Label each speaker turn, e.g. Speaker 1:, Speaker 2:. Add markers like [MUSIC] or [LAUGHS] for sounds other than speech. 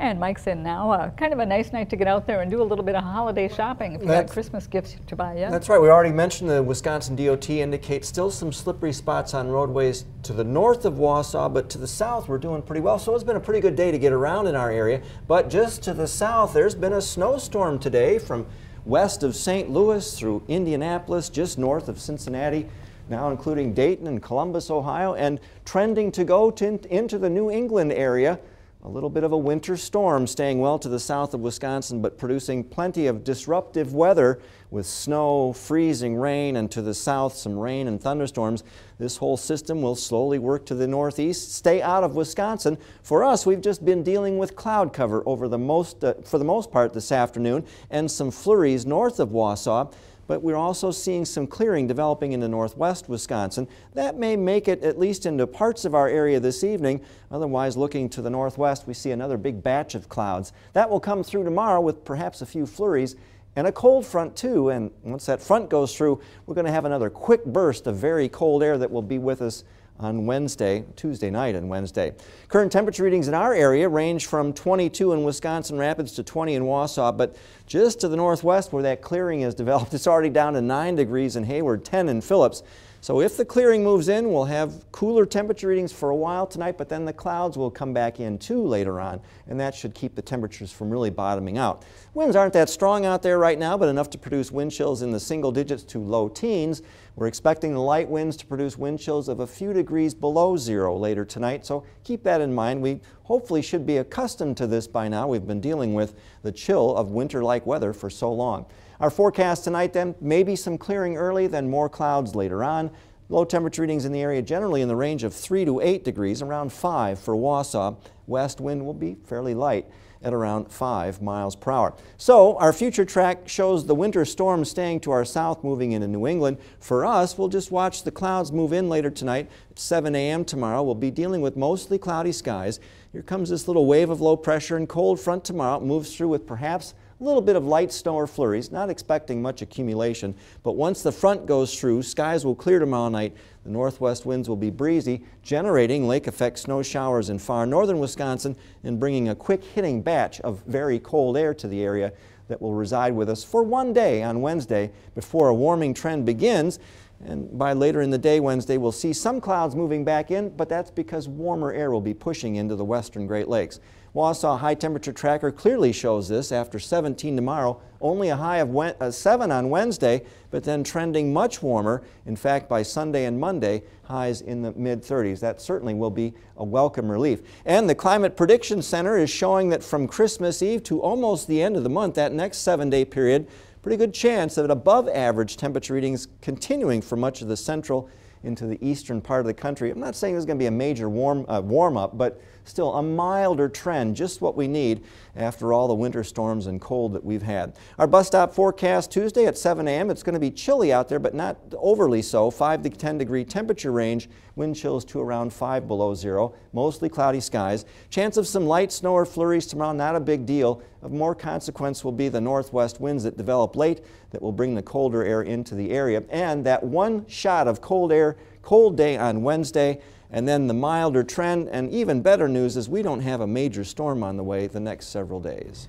Speaker 1: And Mike's in now. Uh, kind of a nice night to get out there and do a little bit of holiday shopping if you got Christmas gifts to buy. Yeah, that's right. We already mentioned the Wisconsin DOT indicates still some slippery spots on roadways to the north of Wausau, but to the south we're doing pretty well. So it's been a pretty good day to get around in our area. But just to the south, there's been a snowstorm today from west of St. Louis through Indianapolis, just north of Cincinnati now including Dayton and Columbus, Ohio, and trending to go to, into the New England area. A little bit of a winter storm staying well to the south of Wisconsin, but producing plenty of disruptive weather with snow, freezing rain, and to the south, some rain and thunderstorms. This whole system will slowly work to the northeast. Stay out of Wisconsin. For us, we've just been dealing with cloud cover over the most, uh, for the most part this afternoon and some flurries north of Wausau but we're also seeing some clearing developing in the northwest Wisconsin. That may make it at least into parts of our area this evening. Otherwise, looking to the northwest, we see another big batch of clouds. That will come through tomorrow with perhaps a few flurries and a cold front too. And once that front goes through, we're going to have another quick burst of very cold air that will be with us on Wednesday, Tuesday night and Wednesday. Current temperature readings in our area range from 22 in Wisconsin Rapids to 20 in Wausau, but just to the northwest where that clearing is [LAUGHS] developed, it's already down to 9 degrees in Hayward, 10 in Phillips. So if the clearing moves in, we'll have cooler temperature readings for a while tonight, but then the clouds will come back in too later on, and that should keep the temperatures from really bottoming out. Winds aren't that strong out there right now, but enough to produce wind chills in the single digits to low teens. We're expecting the light winds to produce wind chills of a few degrees below zero later tonight, so keep that in mind. We hopefully should be accustomed to this by now. We've been dealing with the chill of winter-like weather for so long. Our forecast tonight then, maybe some clearing early, then more clouds later on. Low temperature readings in the area generally in the range of 3 to 8 degrees, around 5 for Wausau. West wind will be fairly light at around 5 miles per hour. So our future track shows the winter storm staying to our south moving into New England. For us, we'll just watch the clouds move in later tonight. At 7 a.m. tomorrow, we'll be dealing with mostly cloudy skies. Here comes this little wave of low pressure and cold front tomorrow. It moves through with perhaps a little bit of light snow or flurries, not expecting much accumulation, but once the front goes through, skies will clear tomorrow night. The northwest winds will be breezy, generating lake effect snow showers in far northern Wisconsin and bringing a quick hitting batch of very cold air to the area that will reside with us for one day on Wednesday before a warming trend begins. And by later in the day Wednesday, we'll see some clouds moving back in, but that's because warmer air will be pushing into the western Great Lakes. Wausau High Temperature Tracker clearly shows this after 17 tomorrow, only a high of uh, 7 on Wednesday, but then trending much warmer. In fact, by Sunday and Monday, highs in the mid 30s. That certainly will be a welcome relief. And the Climate Prediction Center is showing that from Christmas Eve to almost the end of the month, that next seven day period, pretty good chance of above average temperature readings continuing for much of the central into the eastern part of the country. I'm not saying there's going to be a major warm, uh, warm up, but still a milder trend, just what we need after all the winter storms and cold that we've had. Our bus stop forecast Tuesday at 7 a.m. It's going to be chilly out there, but not overly so. 5 to 10 degree temperature range, wind chills to around 5 below zero, mostly cloudy skies. Chance of some light snow or flurries tomorrow, not a big deal. Of more consequence will be the northwest winds that develop late that will bring the colder air into the area. And that one shot of cold air, cold day on Wednesday, and then the milder trend. And even better news is we don't have a major storm on the way the next several days.